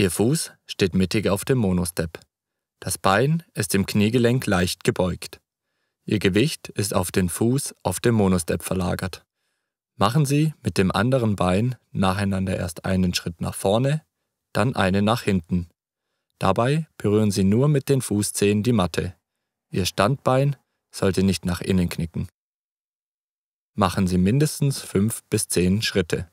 Ihr Fuß steht mittig auf dem Monostep. Das Bein ist im Kniegelenk leicht gebeugt. Ihr Gewicht ist auf den Fuß auf dem Monostep verlagert. Machen Sie mit dem anderen Bein nacheinander erst einen Schritt nach vorne, dann einen nach hinten. Dabei berühren Sie nur mit den Fußzehen die Matte. Ihr Standbein sollte nicht nach innen knicken. Machen Sie mindestens fünf bis zehn Schritte.